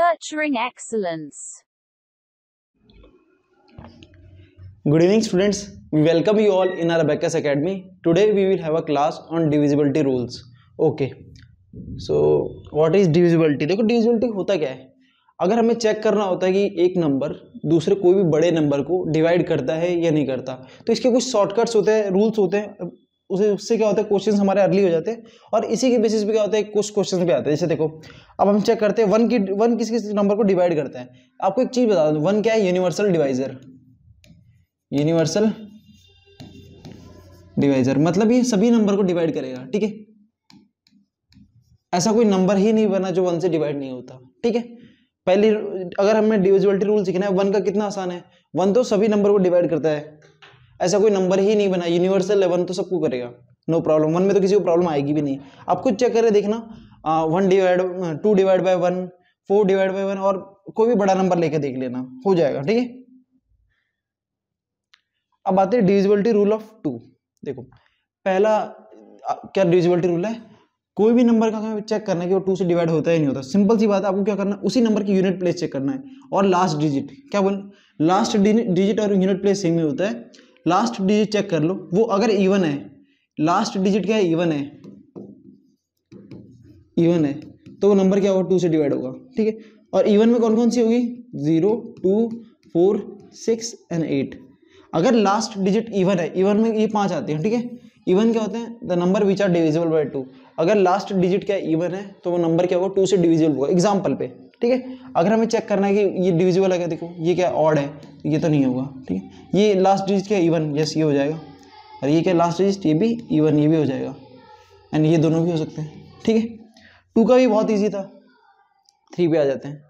nurturing excellence. Good evening students, we welcome you all in our abacus Academy. Today we will have a class on divisibility rules. Okay, so what is divisibility? dekho divisibility hota kya hai अगर हमें check करना होता है कि एक number दूसरे कोई भी बड़े नंबर को डिवाइड करता है या नहीं करता तो इसके कुछ शॉर्टकट्स होते हैं रूल्स होते हैं उसे उससे क्या होता है क्वेश्चन हमारे अर्ली हो जाते हैं और इसी के बेसिस पे क्या होता है कुछ क्वेश्चन भी आते हैं जैसे देखो अब हम चेक करते हैं वन की वन किस किस नंबर को डिवाइड करते हैं आपको एक चीज़ बता दूँ वन क्या है यूनिवर्सल डिवाइजर यूनिवर्सल डिवाइजर मतलब ये सभी नंबर को डिवाइड करेगा ठीक है ऐसा कोई नंबर ही नहीं बना जो वन से डिवाइड नहीं होता ठीक है पहले अगर हमें डिविजिबिलिटी रूल सीखना है वन का कितना आसान है वन तो सभी नंबर को डिवाइड करता है ऐसा कोई नंबर ही नहीं बना यूनिवर्सल है वन तो सबको करेगा नो प्रॉब्लम वन में तो किसी को प्रॉब्लम आएगी भी नहीं आप खुद चेक करें देखना one divide two divide by one four divide by one और कोई भी बड़ा नंबर लेके देख लेना हो जाएगा ठीक है अब आते हैं डिविजिबिलिटी रूल ऑफ टू देखो पहला क्या डिविजिबिलिटी रूल है कोई भी नंबर का चेक करना है कि वो टू से डिवाइड होता ही नहीं होता सिंपल सी बात है आपको क्या करना है उसी नंबर की यूनिट प्लेस चेक करना है और लास्ट डिजिट क्या बोल लास्ट डिजिट और यूनिट प्लेस सेम ही होता है लास्ट डिजिट चेक कर लो वो अगर इवन है लास्ट डिजिट क्या है इवन है इवन है तो वो नंबर क्या होगा टू से डिवाइड होगा ठीक है और इवन में कौन कौन सी होगी zero two four six and eight अगर लास्ट डिजिट इवन है इवन में ये पांच आते हैं ठीक है इवन क्या होते हैं the number which are divisible by two अगर लास्ट डिजिट क्या इवन है तो वो नंबर क्या होगा टू से डिविजिबल होगा एग्जाम्पल पे ठीक है अगर हमें चेक करना है कि ये डिविजिबल है क्या देखो ये क्या ऑड है तो ये तो नहीं होगा ठीक है ये लास्ट डिजिट क्या इवन यस ये हो जाएगा और ये क्या लास्ट डिजिट ये भी इवन ये भी हो जाएगा एंड ये दोनों भी हो सकते हैं ठीक है टू का भी बहुत ईजी था थ्री पे आ जाते हैं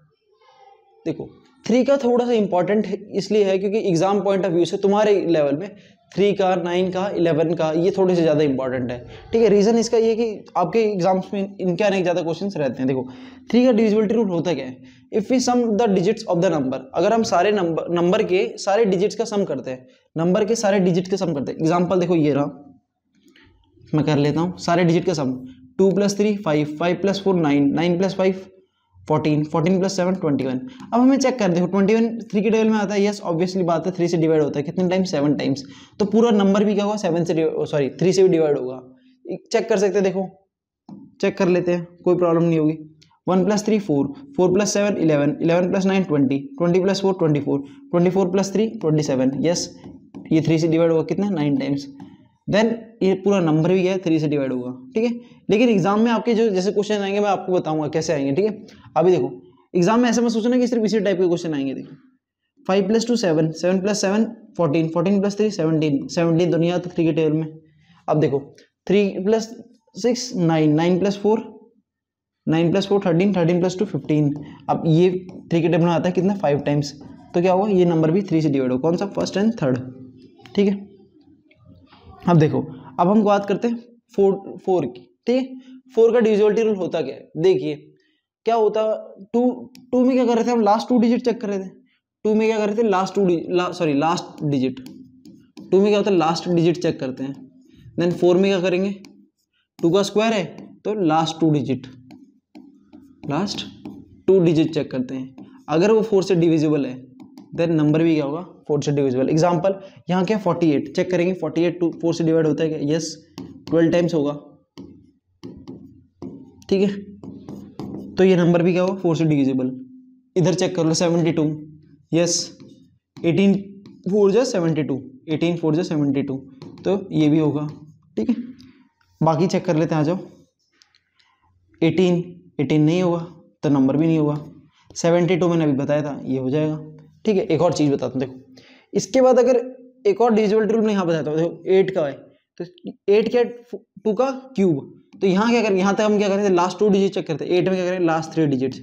देखो थ्री का थोड़ा सा इंपॉर्टेंट इसलिए है क्योंकि एग्जाम पॉइंट ऑफ व्यू से तुम्हारे लेवल में थ्री का नाइन का इलेवन का ये थोड़े से ज़्यादा इंपॉर्टेंट है ठीक है रीज़न इसका ये कि आपके एग्जाम्स में इनके आने के ज़्यादा क्वेश्चन रहते हैं देखो थ्री का डिविजिबिलिटी रूल होता क्या है if we sum the digits of the number अगर हम सारे नंबर नंबर के सारे डिजिट्स का सम करते हैं नंबर के सारे डिजिट का सम करते हैं एग्जाम्पल देखो ये रहा मैं कर लेता हूँ सारे डिजिट का sum two plus three five five plus four nine nine plus five fourteen fourteen plus seven twenty one अब हमें चेक कर देखो ट्वेंटी वन थ्री के टेबल में आता है यस ऑब्वियसली बात है थ्री से डिवाइड होता है कितने टाइम्स सेवन टाइम्स तो पूरा नंबर भी क्या होगा सेवन से सॉरी थ्री से भी डिवाइड होगा चेक कर सकते हैं देखो चेक कर लेते हैं कोई प्रॉब्लम नहीं होगी one plus three four four plus seven eleven eleven plus nine twenty twenty plus four twenty four twenty four plus three twenty seven yes ये थ्री से डिवाइड होगा कितना नाइन टाइम्स देन ये पूरा नंबर भी है थ्री से divide होगा ठीक है लेकिन एग्जाम में आपके जो जैसे क्वेश्चन आएंगे मैं आपको बताऊंगा कैसे आएंगे ठीक है अभी देखो एग्जाम में ऐसा मैं सोचना कि सिर्फ इसी टाइप के क्वेश्चन आएंगे देखो five plus two seven seven plus seven fourteen fourteen plus three seventeen seventeen तो नहीं आता थ्री के टेबल में अब देखो three plus six nine nine plus four nine plus four thirteen thirteen plus two fifteen अब ये थ्री के टेबल में आता है कितना फाइव टाइम्स तो क्या होगा ये नंबर भी थ्री से डिवाइड होगा कौन सा फर्स्ट एंड थर्ड ठीक है अब देखो अब हम बात करते हैं फोर फोर की ठीक है फोर का डिविजिबिलिटी रूल होता क्या है देखिए क्या होता टू टू में क्या कर रहे थे हम लास्ट टू डिजिट चेक कर रहे थे टू में क्या कर रहे थे लास्ट टू ला, सॉरी लास्ट डिजिट टू में क्या होता है लास्ट डिजिट चेक करते हैं देन फोर में क्या करेंगे टू का स्क्वायर है तो last two digit last two digit check करते हैं अगर वो फोर से डिविजिबल है देन नंबर भी क्या होगा फोर से डिविजिबल एग्जाम्पल यहाँ क्या फोर्टी एट चेक करेंगे फोर्टी एट टू फोर से डिवाइड होता है क्या यस ट्वेल्व टाइम्स होगा ठीक है तो ये नंबर भी क्या होगा फोर से डिविजिबल इधर चेक कर लो seventy two yes eighteen four जो सेवेंटी टू एटीन फोर जो सेवेंटी टू तो ये भी होगा ठीक है बाकी चेक कर लेते हैं आ जाओ एटीन एटीन नहीं होगा तो नंबर भी नहीं होगा सेवेंटी टू मैंने अभी बताया था ये हो जाएगा ठीक है एक और चीज़ बताता हूँ देखो इसके बाद अगर एक और डिजिबल रूल में यहाँ बताता हूँ देखो एट का है तो एट क्या टू का क्यूब तो यहाँ क्या करें यहाँ तक हम क्या करें लास्ट टू डिजिट चेक करते हैं एट में क्या करें लास्ट थ्री डिजिट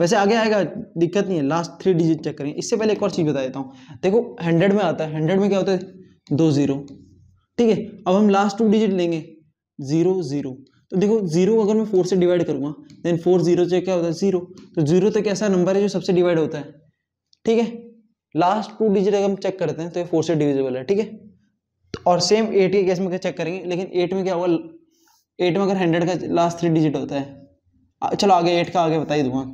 वैसे आगे आएगा दिक्कत नहीं है लास्ट थ्री डिजिट चेक करें इससे पहले एक और चीज़ बता देता हूँ देखो हंड्रेड में आता है हंड्रेड में क्या होता है दो ज़ीरो ठीक है अब हम लास्ट टू डिजिट लेंगे ज़ीरो ज़ीरो तो देखो जीरो अगर मैं फोर से डिवाइड करूँगा देन फोर जीरो से क्या होता है जीरो तो जीरो तो एक ऐसा नंबर है जो सबसे डिवाइड होता है ठीक है लास्ट टू डिजिट अगर हम चेक करते हैं तो ये फोर से डिविजिबल है ठीक है और सेम एट के केस में चेक करेंगे लेकिन एट में क्या होगा एट में अगर हंड्रेड का लास्ट थ्री डिजिट होता है चलो आगे एट का आगे बता ही दूंगा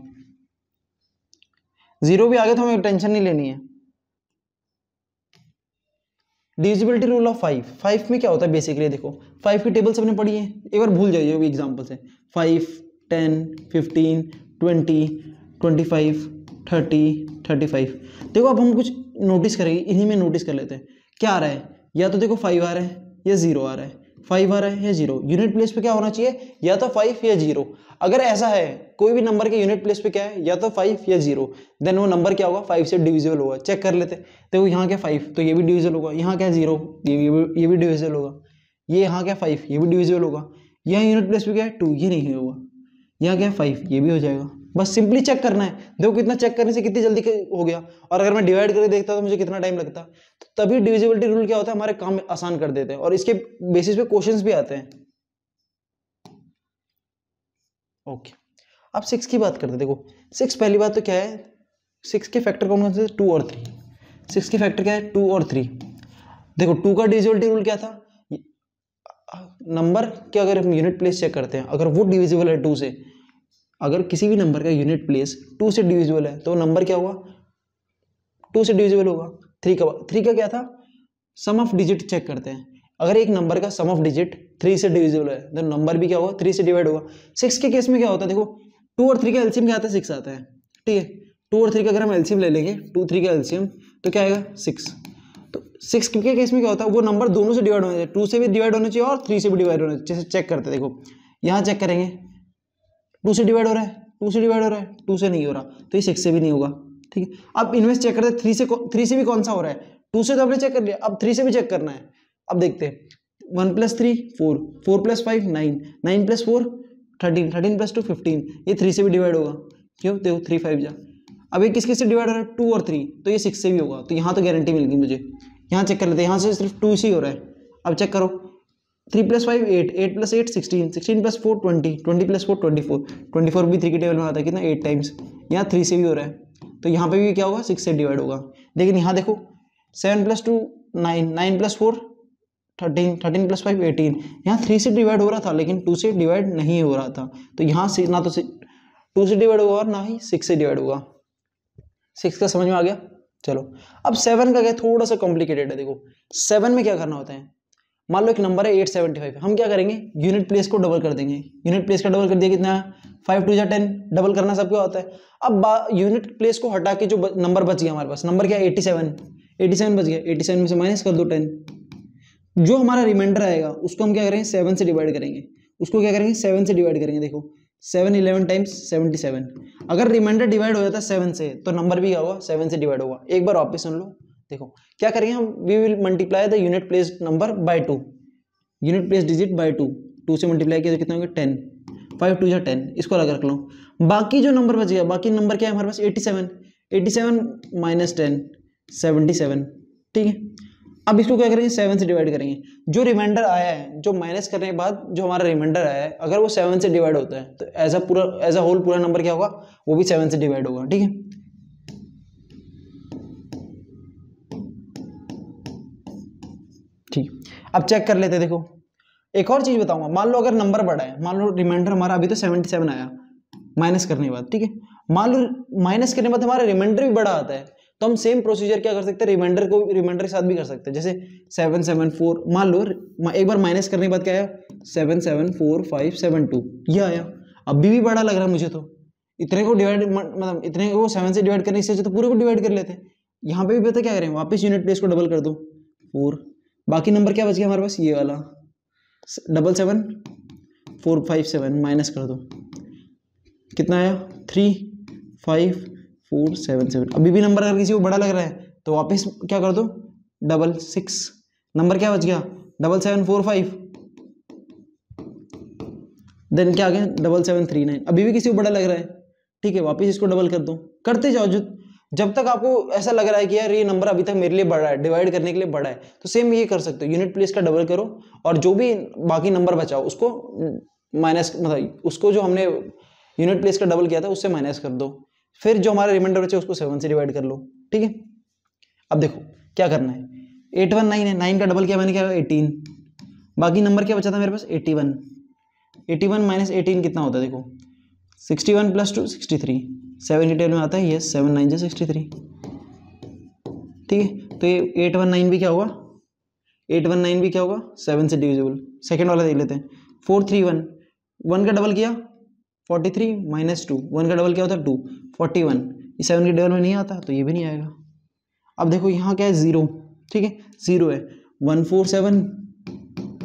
जीरो भी आगे तो हमें टेंशन नहीं लेनी है divisibility rule of five five में क्या होता है बेसिकली देखो फाइव की टेबल सबने पढ़ी है एक बार भूल जाइए अभी एग्जाम्पल से five ten fifteen twenty twenty five thirty thirty five देखो अब हम कुछ नोटिस करेंगे इन्हीं में नोटिस कर लेते हैं क्या आ रहा है या तो देखो फाइव आ रहा है या ज़ीरो आ रहा है फाइव आ रहा है या जीरो यूनिट प्लेस पे क्या होना चाहिए या तो फाइव या जीरो अगर ऐसा है कोई भी नंबर के यूनिट प्लेस पे क्या है या तो फाइव या जीरो देन वो नंबर क्या होगा फाइव से डिविजिबल होगा चेक कर लेते देखो यहाँ क्या फाइव तो ये भी डिविजल होगा यहाँ क्या जीरो ये भी ये भी होगा ये यहाँ क्या फाइव ये भी डिविजल होगा यहाँ यूनिट प्लेस पे क्या है टू ये नहीं होगा यहाँ क्या फाइव ये भी हो जाएगा बस सिंपली चेक करना है देखो कितना चेक करने से कितनी जल्दी हो गया और अगर मैं डिवाइड करके देखता तो मुझे कितना टाइम लगता तो तभी डिविजिबिलिटी रूल क्या होता है हमारे काम आसान कर देते हैं और इसके बेसिस पे क्वेश्चंस भी आते हैं ओके अब सिक्स की बात करते हैं देखो सिक्स पहली बात तो क्या है सिक्स के फैक्टर कौन कौन से टू और थ्री सिक्स के फैक्टर क्या है टू और थ्री देखो टू का डिविजिबिलिटी रूल क्या था नंबर के अगर हम यूनिट प्लेस चेक करते हैं अगर वो डिविजिबल है टू से अगर किसी भी नंबर का यूनिट प्लेस टू से डिविजिबल है तो नंबर क्या हुआ टू से डिविजिबल होगा थ्री का थ्री का क्या था सम ऑफ डिजिट चेक करते हैं अगर एक नंबर का सम ऑफ डिजिट थ्री से डिविजिबल है तो नंबर भी क्या होगा थ्री से डिवाइड होगा सिक्स के केस में क्या होता है देखो टू और थ्री का एल्सियम क्या आता है सिक्स आता है ठीक है टू और थ्री का अगर हम एल्सियम ले लेंगे टू थ्री का एल्सियम तो क्या आएगा सिक्स तो सिक्स के केस में क्या होता है वो नंबर दोनों से डिवाइड होना चाहिए टू से भी डिवाइड होना चाहिए और थ्री से भी डिवाइड होना चाहिए जैसे चेक करते देखो यहाँ चेक करेंगे टू से डिवाइड हो रहा है टू से डिवाइड हो रहा है टू से नहीं हो रहा तो ये सिक्स से भी नहीं होगा ठीक है अब इनमें चेक करते हैं थ्री से थ्री से भी कौन सा हो रहा है टू से तो आपने चेक कर लिया अब थ्री से भी चेक करना है अब देखते हैं one plus three four four plus five nine nine plus four thirteen thirteen plus two fifteen ये थ्री से भी डिवाइड होगा क्यों देखो थ्री फाइव जा अब ये किस किस से डिवाइड हो रहा है टू और थ्री तो ये सिक्स से भी होगा तो यहाँ तो गारंटी मिल गई मुझे यहाँ चेक कर लेते हैं यहाँ से सिर्फ टू से ही हो रहा है अब चेक करो three plus five eight eight plus eight sixteen sixteen plus four twenty twenty plus four twenty four twenty four भी थ्री के टेबल में आता है कितना एट टाइम्स यहाँ थ्री से भी हो रहा है तो यहाँ पे भी क्या होगा सिक्स से डिवाइड होगा लेकिन यहाँ देखो seven plus two nine nine plus four thirteen thirteen plus five eighteen यहाँ थ्री से डिवाइड हो रहा था लेकिन टू से डिवाइड नहीं हो रहा था तो यहाँ से ना तो टू से डिवाइड होगा और ना ही सिक्स से डिवाइड होगा सिक्स का समझ में आ गया चलो अब सेवन का क्या थोड़ा सा कॉम्प्लिकेटेड है देखो सेवन में क्या करना होता है मान लो एक नंबर है एट सेवेंटी फाइव हम क्या करेंगे यूनिट प्लेस को डबल कर देंगे यूनिट प्लेस का डबल कर दिया कितना फाइव टू या टेन डबल करना सबको होता है अब यूनिट प्लेस को हटा के जो नंबर बच गया हमारे पास नंबर क्या है एटी सेवन एटी सेवन बच गया एटी सेवन में से माइनस कर दो टेन जो हमारा रिमाइंडर आएगा उसको हम क्या करेंगे सेवन से डिवाइड करेंगे उसको क्या करेंगे सेवन से डिवाइड करेंगे देखो seven eleven times seventy seven अगर रिमाइंडर डिवाइड हो जाता है सेवन से तो नंबर भी क्या होगा सेवन से डिवाइड होगा एक बार ऑप्शन सुन लो देखो क्या करेंगे हम we will multiply the unit place number by two unit place digit by two two से मल्टीप्लाई किया तो कितना होगा टेन फाइव टू या टेन इसको अलग रख लो बाकी जो नंबर बच गया बाकी नंबर क्या है हमारे पास eighty seven eighty seven minus ten seventy seven ठीक है अब इसको क्या करेंगे सेवन से डिवाइड करेंगे जो रिमाइंडर आया है जो माइनस करने के बाद जो हमारा रिमाइंडर आया है अगर वो सेवन से डिवाइड होता है तो एज अ पूरा एज अ होल पूरा नंबर क्या होगा वो भी सेवन से डिवाइड होगा ठीक है अब चेक कर लेते देखो एक और चीज़ बताऊंगा मान लो अगर नंबर बढ़ा है मान लो रिमाइंडर हमारा अभी तो सेवेंटी सेवन आया माइनस करने के बाद ठीक है मान लो माइनस करने के बाद हमारा रिमाइंडर भी बड़ा आता है तो हम सेम प्रोसीजर क्या कर सकते हैं रिमाइंडर को रिमाइंडर के साथ भी कर सकते हैं जैसे सेवन सेवन फोर मान लो एक बार माइनस करने के बाद क्या आया seven seven four five seven two ये आया अभी भी बड़ा लग रहा है मुझे तो इतने को डिवाइड मतलब इतने को सेवन से डिवाइड करने से तो पूरे को डिवाइड कर लेते हैं यहाँ पे भी पता क्या करें वापस यूनिट प्लेस को डबल कर दो फोर बाकी नंबर क्या बच गया हमारे पास ये वाला double seven four five seven minus कर दो कितना आया three five four seven seven अभी भी नंबर अगर किसी को बड़ा लग रहा है तो वापस क्या कर दो डबल सिक्स नंबर क्या बच गया double seven four five then क्या आ गया डबल सेवन थ्री नाइन अभी भी किसी को बड़ा लग रहा है ठीक है वापस इसको डबल कर दो करते जाओ जो जब तक आपको ऐसा लग रहा है कि यार ये नंबर अभी तक मेरे लिए बड़ा है डिवाइड करने के लिए बड़ा है तो सेम ये कर सकते हो यूनिट प्लेस का डबल करो और जो भी बाकी नंबर बचाओ उसको माइनस मतलब उसको जो हमने यूनिट प्लेस का डबल किया था उससे माइनस कर दो फिर जो हमारा रिमाइंडर बचा उसको सेवन से डिवाइड कर लो ठीक है अब देखो क्या करना है एट वन नाइन है नाइन का डबल किया मैंने क्या एटीन बाकी नंबर क्या बचा था मेरे पास eighty one eighty one minus eighteen कितना होता है देखो sixty one plus two sixty three seven की में आता है ये सेवन नाइन जो सिक्सटी थ्री ठीक है तो ये एट वन नाइन भी क्या होगा एट वन नाइन भी क्या होगा सेवन से डिविजिबल सेकेंड वाला देख लेते हैं फोर थ्री वन वन का डबल किया forty three minus two one का डबल क्या होता है टू फोर्टी वन ये सेवन के डबल में नहीं आता तो ये भी नहीं आएगा अब देखो यहाँ क्या है ज़ीरो ठीक है ज़ीरो है one four seven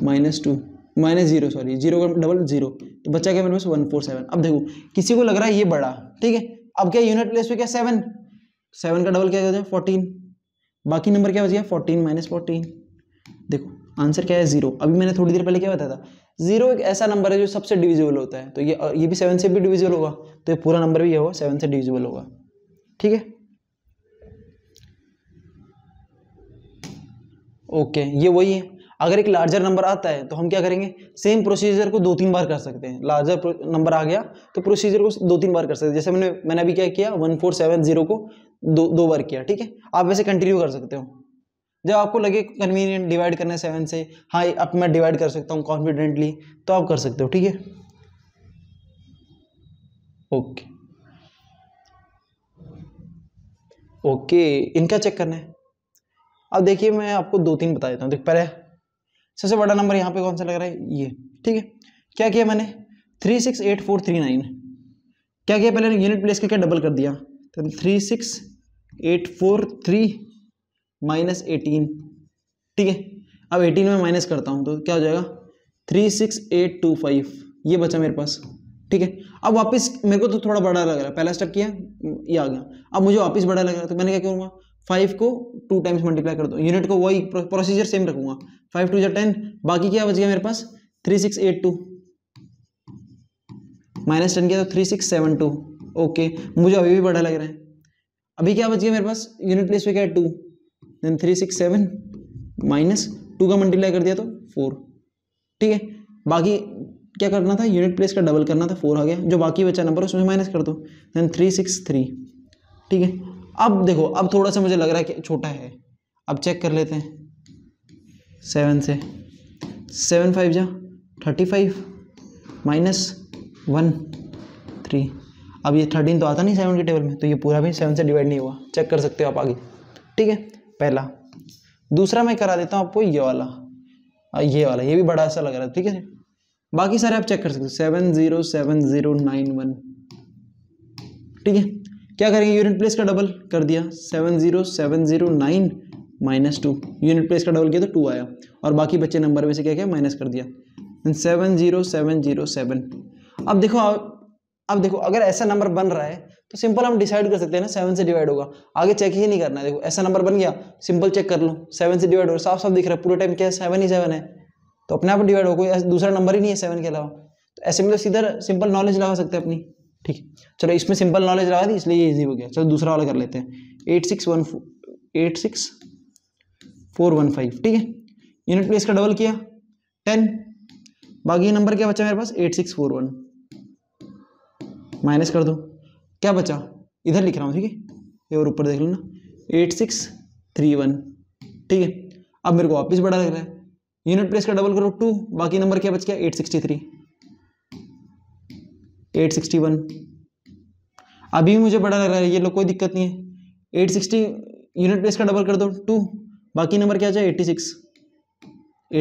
minus two minus zero sorry zero का डबल जीरो तो बच्चा क्या मेरे पास वन फोर सेवन अब देखो किसी को लग रहा है ये बड़ा ठीक है अब क्या यूनिट प्लेस पे क्या सेवन सेवन का डबल क्या कहते हैं फोर्टीन बाकी नंबर क्या बच गया फोर्टीन माइनस फोर्टीन देखो आंसर क्या है जीरो अभी मैंने थोड़ी देर पहले क्या बताया था जीरो एक ऐसा नंबर है जो सबसे डिविजिबल होता है तो ये ये भी सेवन से भी डिविजिबल होगा तो ये पूरा नंबर भी ये होगा सेवन से डिविजिबल होगा ठीक है ओके ये वही है अगर एक लार्जर नंबर आता है तो हम क्या करेंगे सेम प्रोसीजर को दो तीन बार कर सकते हैं लार्जर नंबर आ गया तो प्रोसीजर को दो तीन बार कर सकते हैं जैसे मैंने मैंने अभी क्या किया वन फोर सेवन जीरो को दो दो बार किया ठीक है आप वैसे कंटिन्यू कर सकते हो जब आपको लगे कन्वीनियंट डिवाइड करने सेवन से हाँ अब मैं डिवाइड कर सकता हूँ कॉन्फिडेंटली तो आप कर सकते हो ठीक है ओके ओके इनका चेक करना है अब देखिए मैं आपको दो तीन बता देता हूँ देख पहले सबसे बड़ा नंबर यहाँ पे कौन सा लग रहा है ये ठीक है क्या किया मैंने three six eight four three nine क्या किया पहले यूनिट प्लेस करके डबल कर दिया तो three six eight four three minus eighteen ठीक है अब एटीन में माइनस करता हूँ तो क्या हो जाएगा three six eight two five ये बचा मेरे पास ठीक है अब वापस मेरे को तो थोड़ा बड़ा लग रहा है पहला स्टेप किया ये आ गया अब मुझे वापस बड़ा लग रहा है तो मैंने क्या करूँगा फाइव को टू टाइम्स मल्टीप्लाई कर दो यूनिट को वही प्रोसीजर सेम रखूंगा फाइव टू या टेन बाकी क्या बच गया मेरे पास three six eight two minus ten किया तो three six seven two okay मुझे अभी भी बड़ा लग रहा है अभी क्या बच गया मेरे पास यूनिट प्लेस पे क्या है two then three six seven minus two का मल्टीप्लाई कर दिया तो फोर ठीक है बाकी क्या करना था यूनिट प्लेस का डबल करना था फोर आ गया जो बाकी बचा नंबर उसमें माइनस कर दो देन थ्री सिक्स थ्री ठीक है अब देखो अब थोड़ा सा मुझे लग रहा है कि छोटा है अब चेक कर लेते हैं सेवन से सेवन फाइव जा thirty five minus one three अब ये थर्टीन तो आता नहीं सेवन के टेबल में तो ये पूरा भी सेवन से डिवाइड नहीं हुआ चेक कर सकते हो आप आगे ठीक है पहला दूसरा मैं करा देता हूँ आपको ये वाला ये वाला ये भी बड़ा ऐसा लग रहा है ठीक है बाकी सारे आप चेक कर सकते हो seven zero seven zero nine one ठीक है क्या करेंगे यूनिट प्लेस का डबल कर दिया seven zero seven zero nine minus two unit place का डबल किया तो टू आया और बाकी बच्चे नंबर में से क्या किया माइनस कर दिया seven zero seven zero seven अब देखो अब देखो अगर ऐसा नंबर बन रहा है तो सिंपल हम डिसाइड कर सकते हैं ना सेवन से डिवाइड होगा आगे चेक ही नहीं करना है देखो ऐसा नंबर बन गया सिंपल चेक कर लो सेवन से डिवाइड हो रहा साफ साफ दिख रहा है पूरे टाइम क्या है सेवन ही सेवन है तो अपने आप डिवाइड हो कोई दूसरा नंबर ही नहीं है सेवन के अलावा तो ऐसे में तो सीधा सिंपल नॉलेज लगा सकते हैं अपनी ठीक है चलो इसमें सिंपल नॉलेज रहा थी इसलिए ये ईजी हो गया चलो दूसरा वाला कर लेते हैं eight six one eight six four one five ठीक है यूनिट प्लेस का डबल किया टेन बाकी नंबर क्या बचा मेरे पास eight six four one minus कर दो क्या बचा इधर लिख रहा हूँ ठीक है ये और ऊपर देख लेना एट सिक्स थ्री वन ठीक है अब मेरे को वापस बड़ा लग रहा है यूनिट प्लेस का डबल करो टू बाकी नंबर क्या बच गया eight sixty three eight sixty one अभी मुझे बड़ा लग रहा है ये लोग कोई दिक्कत नहीं है एट सिक्सटी यूनिट प्लेस का डबल कर दो टू बाकी नंबर क्या चाहिए एट्टी सिक्स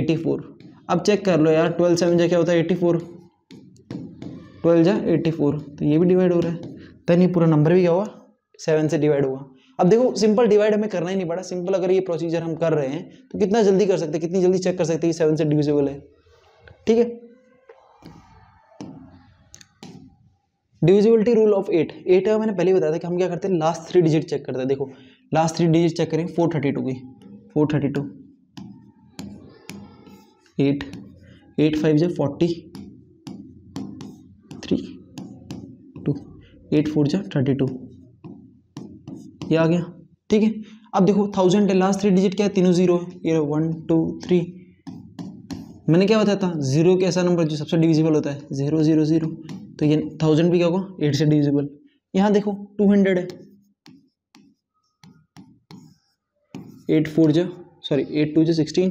एटी फोर अब चेक कर लो यार ट्वेल्व सेवन जा क्या होता है एट्टी फोर ट्वेल्व जा एट्टी फोर तो ये भी डिवाइड हो रहा है देन ये पूरा नंबर भी क्या हुआ सेवन से डिवाइड हुआ अब देखो सिंपल डिवाइड हमें करना ही नहीं पड़ा सिंपल अगर ये प्रोसीजर हम कर रहे हैं तो कितना जल्दी कर सकते कितनी जल्दी चेक कर सकते हैं कि सेवन से डिविजिबल है ठीक है divisibility rule of eight eight का मैंने पहले बताया था कि हम क्या करते हैं लास्ट थ्री डिजिट चेक करते हैं देखो लास्ट थ्री डिजिट चेक करें फोर थर्टी टू की four thirty two eight eight five जो forty three two eight four जो थर्टी टू ये आ गया ठीक है अब देखो थाउजेंड है लास्ट थ्री डिजिट क्या है तीनों जीरो है ये वन टू थ्री मैंने क्या बताया था जीरो के ऐसा नंबर जो सबसे डिविजिबल होता है जीरो जीरो जीरो तो ये थाउजेंड भी क्या होगा एट से डिविजिबल यहाँ देखो टू हंड्रेड है एट फोर जो सॉरी एट टू जो सिक्सटीन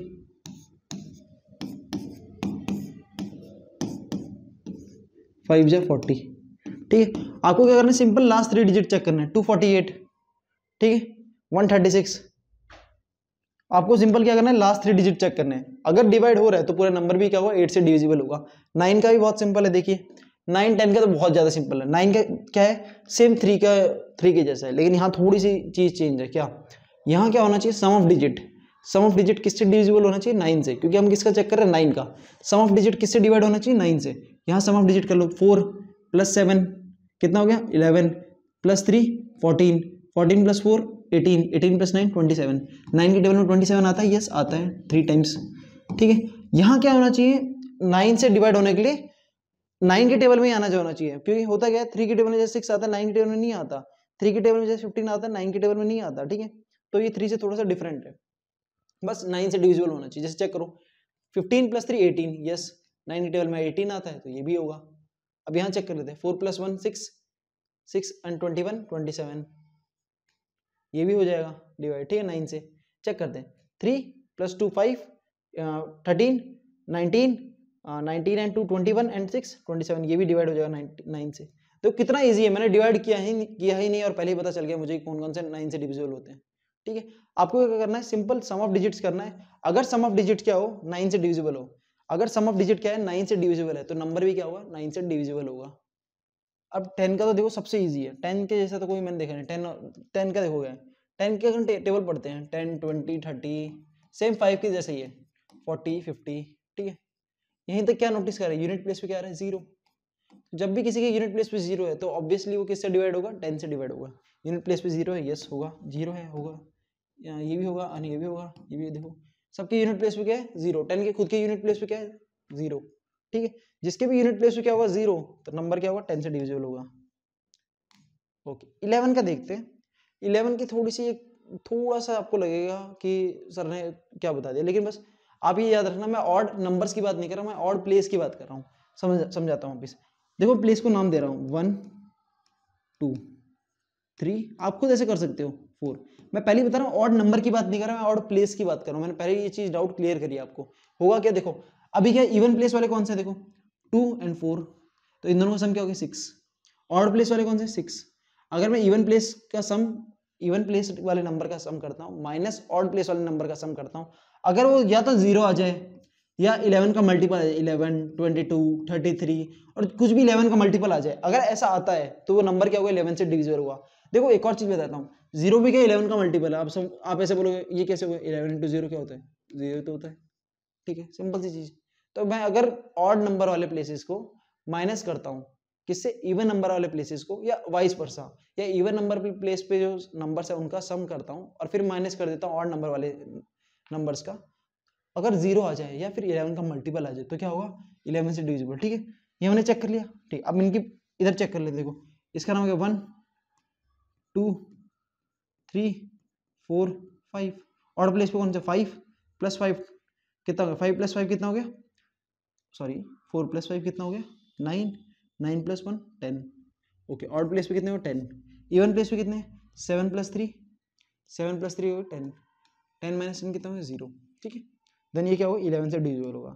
फाइव जो फोर्टी ठीक है आपको क्या करना है simple last three digit check करना है टू फोर्टी एट ठीक है वन थर्टी सिक्स आपको सिंपल क्या करना है लास्ट थ्री डिजिट चेक करना है अगर डिवाइड हो रहा है तो पूरा नंबर भी क्या होगा एट से डिविजिबल होगा नाइन का भी बहुत सिंपल है देखिए नाइन टेन का तो बहुत ज़्यादा सिंपल है नाइन का क्या है सेम थ्री का थ्री के जैसा है लेकिन यहाँ थोड़ी सी चीज़ चेंज है क्या यहाँ क्या होना चाहिए sum of digit sum of digit किससे डिविजिबल होना चाहिए नाइन से क्योंकि हम किसका चेक कर रहे हैं नाइन का सम ऑफ डिजिट किससे डिवाइड होना चाहिए नाइन से यहाँ सम ऑफ डिजिट कर लो फोर प्लस सेवन कितना हो गया eleven plus three fourteen fourteen plus four eighteen eighteen plus nine twenty seven nine के टेबल में ट्वेंटी सेवन आता है यस आता है थ्री टाइम्स ठीक है यहाँ क्या होना चाहिए नाइन से डिवाइड होने के लिए नाइन के हम्म। टेबल में ही आना जाना होना चाहिए क्योंकि होता क्या है थ्री के टेबल में जैसे सिक्स आता है नाइन के टेबल में नहीं आता थ्री के टेबल में जैसे फिफ्टीन आता है नाइन के टेबल में नहीं आता ठीक है तो ये थ्री से थोड़ा सा डिफरेंट है बस नाइन से डिविजिबल होना चाहिए जैसे चेक करो fifteen plus three eighteen yes nine के टेबल में एटीन आता है तो ये भी होगा अब यहाँ चेक कर लेते हैं four plus one six six and twenty one twenty seven ये भी हो जाएगा डिवाइड ठीक है नाइन से चेक करते हैं three plus two five thirteen nineteen nineteen and two twenty one and six twenty seven ये भी डिवाइड हो जाएगा नाइन से तो कितना ईजी है मैंने डिवाइड किया ही किया ही नहीं और पहले ही पता चल गया मुझे कौन कौन से नाइन से डिविजिबल होते हैं ठीक है आपको क्या करना है सिंपल सम ऑफ डिजिट्स करना है अगर सम ऑफ डिजिट क्या हो नाइन से डिविजिबल हो अगर सम ऑफ डिजिट क्या है नाइन से डिविजिबल है तो नंबर भी क्या होगा नाइन से डिविजिबल होगा अब टेन का तो देखो सबसे ईजी है टेन के जैसा तो कोई मैंने देखा नहीं टेन टेन का देखो गया टेन के अगर टेबल पढ़ते हैं ten twenty thirty same five के जैसे ही है फोर्टी फिफ्टी ठीक है यहीं तक क्या नोटिस कर रहे हैं यूनिट प्लेस पे क्या रहा है जीरो जब भी किसी के यूनिट प्लेस पे जीरो है तो ऑब्वियसली वो किससे डिवाइड होगा टेन से डिवाइड होगा यूनिट प्लेस पे जीरो है यस होगा जीरो है होगा ये भी होगा और ये भी होगा ये भी देखो सबके यूनिट प्लेस पे क्या है जीरो टेन के खुद के यूनिट प्लेस पे क्या है जीरो ठीक है जिसके भी यूनिट प्लेस पे क्या होगा जीरो तो नंबर क्या होगा टेन से डिविजिबल होगा ओके इलेवन का देखते हैं इलेवन की थोड़ी सी एक थोड़ा सा आपको लगेगा कि सर ने क्या बता दिया लेकिन बस आप ये याद रखना मैं ऑड नंबर्स की बात नहीं कर रहा हूँ मैं ऑड प्लेस की बात कर रहा हूँ समझ समझाता हूँ देखो प्लेस को नाम दे रहा हूँ वन टू थ्री आप खुद ऐसे कर सकते हो फोर मैं पहले बता रहा हूँ ऑड नंबर की बात नहीं कर रहा मैं ऑड प्लेस की बात कर रहा हूँ मैंने पहले ये चीज़ डाउट क्लियर करी आपको होगा क्या देखो अभी क्या इवन प्लेस वाले कौन से देखो टू एंड फोर तो इन दोनों का सम क्या हो गया सिक्स ऑड प्लेस वाले कौन से सिक्स अगर मैं इवन प्लेस का सम इवन प्लेस वाले नंबर का सम करता हूँ माइनस ऑड प्लेस वाले नंबर का सम करता हूँ अगर वो या तो जीरो आ जाए या इलेवन का मल्टीपल आ जाए eleven twenty two thirty three और कुछ भी इलेवन का मल्टीपल आ जाए अगर ऐसा आता है तो वो नंबर क्या होगा इलेवन से डिविजर हुआ देखो एक और चीज़ बताता हूँ जीरो भी क्या इलेवन का मल्टीपल है आप सब आप ऐसे बोलोगे ये कैसे हुआ इलेवन इंटू जीरो क्या होता है जीरो तो होता है ठीक है सिंपल सी चीज़ तो मैं अगर ऑड नंबर वाले प्लेसेस को माइनस करता हूँ किससे इवन नंबर वाले प्लेसेस को या वाइस वर्षा या इवन नंबर प्लेस पे जो नंबर है उनका सम करता हूँ और फिर माइनस कर देता हूँ और नंबर वाले नंबर्स का अगर जीरो आ जाए या फिर इलेवन का मल्टीपल आ जाए तो क्या होगा इलेवन से डिविजिबल ठीक है ये हमने चेक कर लिया ठीक अब इनकी इधर चेक कर लेते देखो इसका नाम हो गया one two three four five order place पे कौन सा फाइव प्लस फाइव कितना हो गया फाइव प्लस फाइव कितना हो गया सॉरी फोर प्लस फाइव कितना हो गया nine nine plus one ten okay odd place पे कितने हो टेन इवन प्लेस पे कितने seven plus three seven plus three हो टेन टेन माइनस टेन कितना हो जीरो ठीक है देन ये क्या होगा इलेवन से डिविजिबल होगा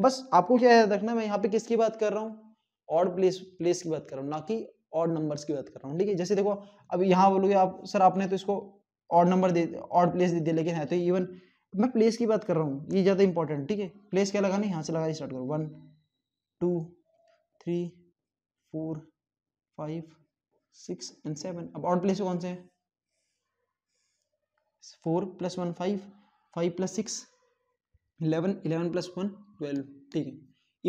बस आपको क्या याद रखना मैं यहाँ पे किसकी बात कर रहा हूँ ऑड प्लेस प्लेस की बात कर रहा हूँ ना कि ऑड नंबर्स की बात कर रहा हूँ ठीक है जैसे देखो अब यहाँ बोलोगे आप सर आपने तो इसको ऑड नंबर दे ऑड प्लेस दे दिया लेकिन है तो इवन मैं प्लेस की बात कर रहा हूँ ये ज़्यादा इंपॉर्टेंट ठीक है प्लेस क्या लगाना यहाँ से लगा स्टार्ट करो one two three four five six and seven अब ऑड प्लेस कौन से हैं four plus one five five plus six eleven eleven plus one twelve ठीक है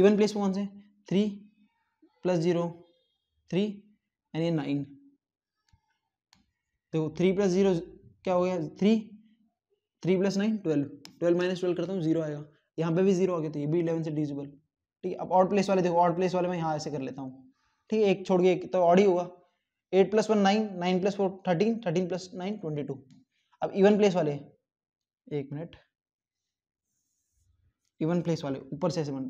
इवन प्लेस कौन से three plus zero three and ये नाइन देखो थ्री प्लस जीरो क्या हो गया three three plus nine twelve twelve minus twelve करता हूँ जीरो आएगा यहाँ पे भी जीरो आ गया तो ये भी इलेवन से डिविजिबल ठीक है अब ऑड प्लेस वाले देखो ऑड प्लेस वाले मैं यहाँ ऐसे कर लेता हूँ ठीक है एक छोड़ के एक तो ऑड ही होगा eight plus one nine nine plus four thirteen thirteen plus nine twenty two अब इवन प्लेस वाले एक मिनट इवन प्लेस वाले ऊपर से ऐसे बन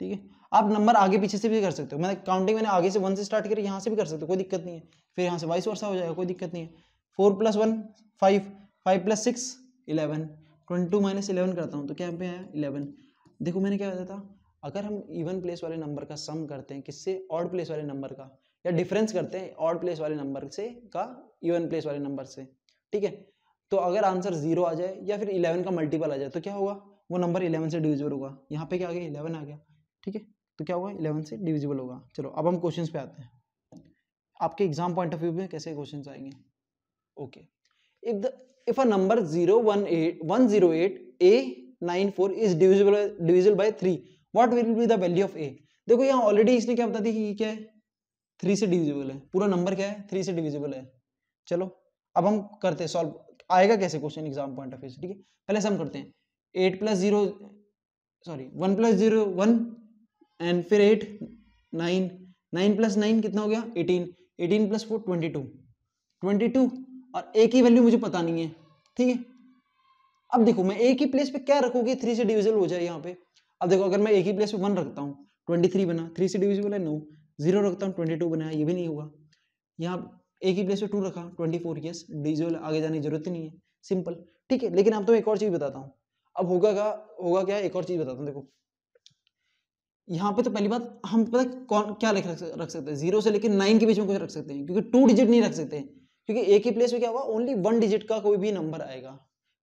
ठीक है आप नंबर आगे पीछे से भी कर सकते हो मैंने काउंटिंग मैंने आगे से वन से स्टार्ट करी यहाँ से भी कर सकते हो कोई दिक्कत नहीं है फिर यहाँ से वाइस वर्षा हो जाएगा कोई दिक्कत नहीं है four plus one five five plus six eleven twenty two minus eleven करता हूँ तो क्या पे आया इलेवन देखो मैंने क्या बताया था अगर हम इवन प्लेस वाले नंबर का सम करते हैं किससे ऑड प्लेस वाले नंबर का या डिफरेंस करते हैं ऑड प्लेस वाले नंबर से का इवन प्लेस वाले नंबर से ठीक है तो अगर आंसर जीरो आ जाए या फिर इलेवन का मल्टीपल आ जाए तो क्या होगा वो नंबर इलेवन से डिविजिबल होगा यहाँ पे क्या आ गया इलेवन आ गया ठीक है तो क्या होगा इलेवन से डिविजिबल होगा चलो अब हम क्वेश्चन पे आते हैं आपके एग्जाम पॉइंट ऑफ व्यू में कैसे क्वेश्चन आएंगे okay if the if a number zero one eight one zero eight A nine four is divisible divisible by three what will be the value of A देखो यहाँ already इसने क्या बता दी कि क्या है थ्री से डिविजिबल है पूरा नंबर क्या है थ्री से डिविजिबल है चलो अब हम करते हैं सॉल्व आएगा कैसे question exam point of view से ठीक है पहले से हम करते हैं eight plus zero sorry one plus zero one and फिर eight nine nine plus nine कितना हो गया eighteen eighteen plus four twenty two twenty two और ए की वैल्यू मुझे पता नहीं है ठीक है अब देखो मैं ए की प्लेस पे क्या रखूंगी थ्री से डिविजल हो जाए यहाँ पे अब देखो अगर मैं एक ही प्लेस पे वन रखता हूँ ट्वेंटी थ्री बना थ्री से डिविजिबल है नो जीरो रखता हूँ ट्वेंटी टू बनाया ये भी नहीं हुआ यहाँ एक ही प्लेस पे टू रखा ट्वेंटी फोर यस डिविजिबल आगे जाने की जरूरत ही नहीं है सिंपल ठीक है लेकिन आप तो एक और चीज़ बताता हूँ अब होगा क्या होगा क्या एक और चीज़ बताता हूँ देखो यहाँ पे तो पहली बात हम पता कौन क्या लिख रख सकते हैं जीरो से लेकर नाइन के बीच में कुछ रख सकते हैं क्योंकि टू डिजिट नहीं रख सकते क्योंकि एक ही प्लेस में क्या होगा ओनली वन डिजिट का कोई भी नंबर आएगा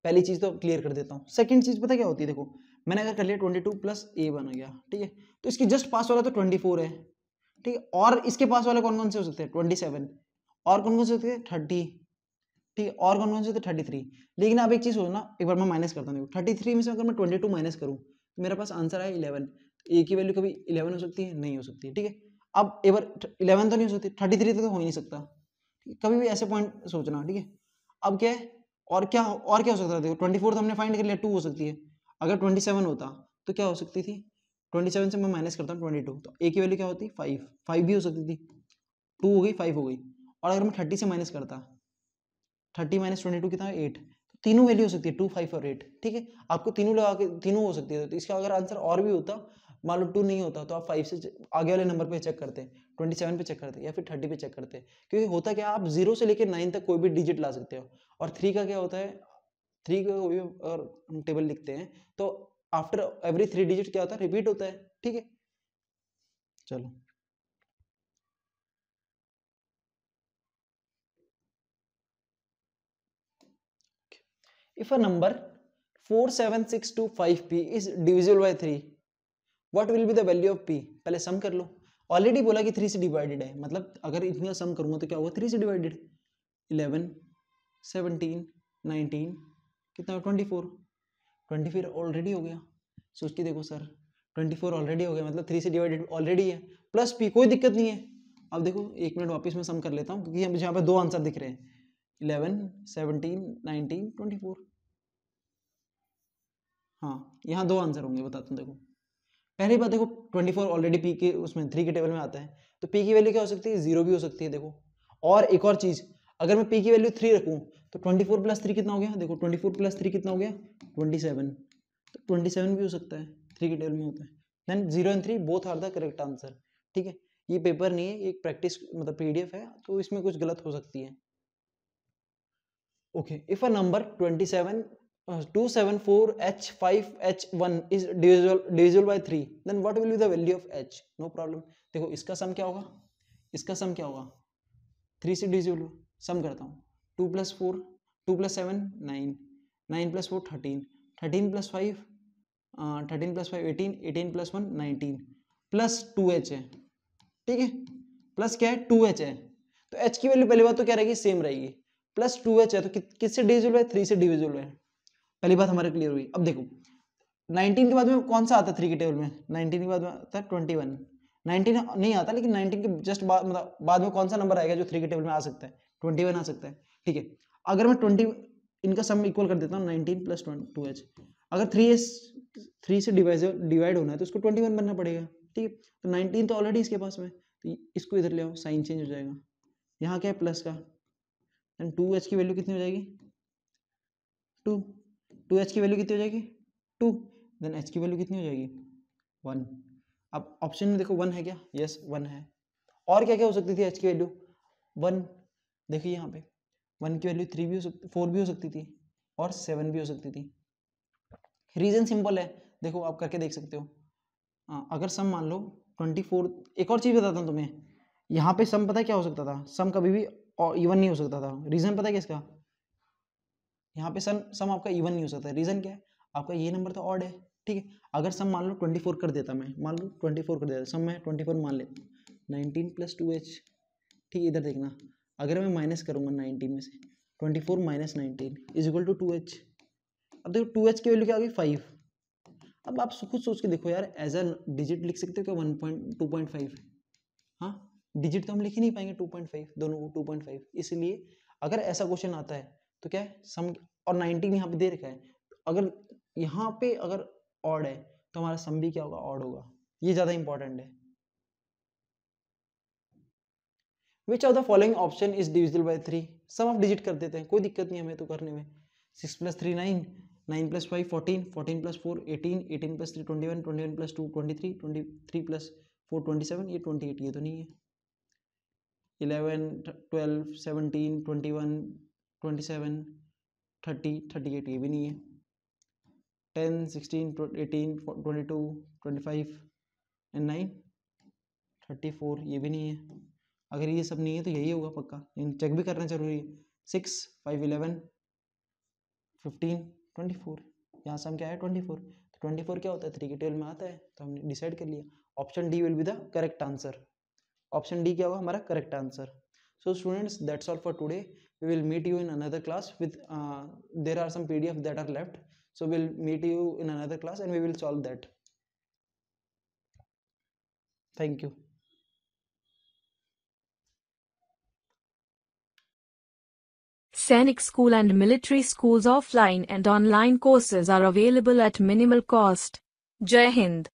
पहली चीज़ तो क्लियर कर देता हूँ सेकंड चीज़ पता क्या होती है देखो मैंने अगर कर लिया ट्वेंटी टू प्लस ए बन गया ठीक है तो इसकी जस्ट पास वाला तो ट्वेंटी फोर है ठीक है और इसके पास वाले कौन कौन से हो सकते हैं ट्वेंटी सेवन और कौन कौन से होते हैं थर्टी ठीक है और कौन कौन से होते हैं थर्टी थ्री लेकिन आप एक चीज़ सोचना एक बार मैं माइनस करता हूँ थर्टी थ्री में से अगर मैं ट्वेंटी टू माइनस करूँ तो मेरे पास आंसर आया इलेवन ए तो की वैल्यू कभी इलेवन हो सकती है नहीं हो सकती ठीक है अब एक बार इलेवन तो नहीं हो सकती थर्टी थ्री तो हो ही नहीं सकता कभी भी ऐसे पॉइंट सोचना ठीक है अब क्या है और क्या और क्या हो सकता है देखो ट्वेंटी फोर तो हमने फाइंड कर लिया टू हो सकती है अगर ट्वेंटी सेवन होता तो क्या हो सकती थी ट्वेंटी सेवन से मैं माइनस करता हूँ ट्वेंटी टू तो ए की वैल्यू क्या होती फाइव फाइव भी हो सकती थी टू हो गई फाइव हो गई और अगर मैं थर्टी से माइनस करता थर्टी माइनस ट्वेंटी टू कितना एट तो तीनों वैल्यू हो सकती है टू फाइव और एट ठीक है आपको तीनों लगा के तीनों हो सकती है तो इसका अगर आंसर और भी होता मान लो टू नहीं होता तो आप फाइव से आगे वाले नंबर पे चेक करते हैं ट्वेंटी सेवन पे चेक करते हैं या फिर थर्टी पे चेक करते हैं क्योंकि होता क्या आप जीरो से लेकर नाइन तक कोई भी डिजिट ला सकते हो और थ्री का क्या होता है थ्री का भी और हम टेबल लिखते हैं तो आफ्टर एवरी थ्री डिजिट क्या होता है रिपीट होता है ठीक है चलो if a number 47625p is divisible by 3 what will be the value of p पहले सम कर लो ऑलरेडी बोला कि 3 से डिवाइडेड है मतलब अगर इतना सम करूंगा तो क्या होगा 3 से डिवाइडेड 11 17 19 कितना twenty four twenty four already हो गया सोच के देखो सर ट्वेंटी फोर ऑलरेडी हो गया मतलब थ्री से डिवाइडेड ऑलरेडी है प्लस पी कोई दिक्कत नहीं है अब देखो एक मिनट वापस मैं सम कर लेता हूँ क्योंकि मुझे यहाँ पे दो आंसर दिख रहे हैं eleven seventeen nineteen twenty four हाँ यहाँ दो आंसर होंगे बताता हूँ देखो पहली बात देखो ट्वेंटी फोर ऑलरेडी पी के उसमें थ्री के टेबल में आता है तो पी की वैल्यू क्या हो सकती है जीरो भी हो सकती है देखो और एक और चीज़ अगर मैं पी की वैल्यू थ्री रखूँ तो ट्वेंटी फोर प्लस थ्री कितना हो गया देखो ट्वेंटी फोर प्लस थ्री कितना हो गया ट्वेंटी सेवन तो ट्वेंटी सेवन भी हो सकता है थ्री के टेबल में होता है then zero and three both are the correct answer ठीक है ये पेपर नहीं है एक प्रैक्टिस मतलब पीडीएफ है तो इसमें कुछ गलत हो सकती है okay twenty seven two seven four H five H one is divisible divisible by three then what will be the value of H no problem देखो इसका सम क्या होगा इसका सम क्या होगा थ्री से डिजल सम करता हूँ two plus four two plus seven nine nine plus four thirteen thirteen plus five thirteen plus five eighteen eighteen plus one nineteen plus two H है ठीक है प्लस क्या है टू एच है तो एच की वैल्यू पहली बात तो क्या रहेगी सेम रहेगी प्लस टू एच है तो कि, किससे डिविजिबल है थ्री से डिविजिबल है पहली बात हमारे क्लियर हुई अब देखो नाइनटीन के बाद में कौन सा आता है थ्री के टेबल में नाइनटीन के बाद में आता है ट्वेंटी वन नाइनटीन नहीं आता लेकिन नाइनटीन के जस्ट बाद मतलब बाद में कौन सा नंबर आएगा जो थ्री के टेबल में आ सकता है ट्वेंटी वन आ सकता है ठीक है अगर मैं ट्वेंटी इनका सम इक्वल कर देता हूँ नाइनटीन प्लस टू एच अगर थ्री एस थ्री से डिवाइज डिवाइड होना है तो उसको ट्वेंटी वन बनना पड़ेगा ठीक है तो नाइनटीन तो ऑलरेडी इसके पास में तो इसको इधर ले आओ साइन चेंज हो जाएगा यहाँ क्या है प्लस का एंड टू एच की वैल्यू कितनी हो जाएगी टू टू एच की वैल्यू कितनी हो जाएगी टू देन एच की वैल्यू कितनी हो जाएगी वन अब ऑप्शन में देखो वन है क्या यस yes, वन है और क्या क्या हो सकती थी एच की वैल्यू वन देखिए यहाँ पे वन की वैल्यू थ्री भी हो सकती फोर भी हो सकती थी और सेवन भी हो सकती थी रीज़न सिंपल है देखो आप करके देख सकते हो आ, अगर सम मान लो ट्वेंटी फोर एक और चीज़ बताता हूँ तुम्हें यहाँ पे सम पता क्या हो सकता था सम कभी भी और इवन नहीं हो सकता था रीज़न पता है इसका यहाँ पे सम सम आपका इवन नहीं हो सकता रीज़न क्या है आपका ये नंबर तो ऑड है ठीक है अगर सम मान लो ट्वेंटी फोर कर देता मैं मान लो ट्वेंटी फोर कर देता सम मैं ट्वेंटी फोर मान लेता नाइनटीन प्लस टू एच ठीक है इधर देखना अगर मैं माइनस करूँगा नाइनटीन में से twenty four minus nineteen is equal to two H अब देखो टू एच की वैल्यू क्या आ गई फाइव अब आप खुद सोच के देखो यार एज अ डिजिट लिख सकते हो क्या one point two point five हाँ डिजिट तो हम लिख ही नहीं पाएंगे टू पॉइंट फाइव दोनों को टू पॉइंट फाइव इसलिए अगर ऐसा क्वेश्चन आता है तो क्या है सम और नाइनटीन यहाँ पे दे रखा है तो अगर यहाँ पे अगर ऑड है तो हमारा सम भी क्या होगा ऑड होगा ये ज़्यादा इंपॉर्टेंट है which of the following option is divisible by three sum of digit कर देते हैं कोई दिक्कत नहीं हमें तो करने में six plus three nine nine plus five fourteen fourteen plus four eighteen eighteen plus three twenty one twenty one plus two twenty three twenty three plus four twenty seven ये ट्वेंटी एट ये तो नहीं है eleven twelve seventeen twenty one twenty seven thirty thirty eight ये भी नहीं है ten sixteen eighteen twenty two twenty five and nine thirty four ये भी नहीं है अगर ये सब नहीं है तो यही होगा पक्का लेकिन चेक भी करना जरूरी है six five eleven fifteen twenty four यहाँ से हम क्या है ट्वेंटी फोर तो ट्वेंटी फोर क्या होता है थ्री के ट्वेल्व में आता है तो हमने डिसाइड कर लिया option D will be the correct answer option D क्या होगा हमारा correct answer so students that's all for today we will meet you in another class with there are some P that are left so will meet you in another class and we will solve that thank you Scenic School and military schools offline and online courses are available at minimal cost. Jai Hind.